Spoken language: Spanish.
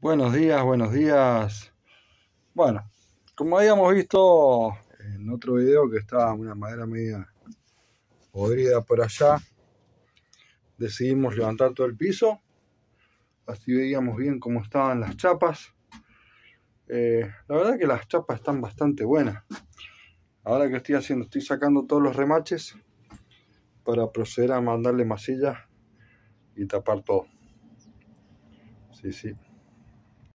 Buenos días, buenos días. Bueno, como habíamos visto en otro video que estaba una madera media podrida por allá, decidimos levantar todo el piso. Así veíamos bien cómo estaban las chapas. Eh, la verdad que las chapas están bastante buenas. Ahora que estoy haciendo, estoy sacando todos los remaches para proceder a mandarle masilla y tapar todo. Sí, sí.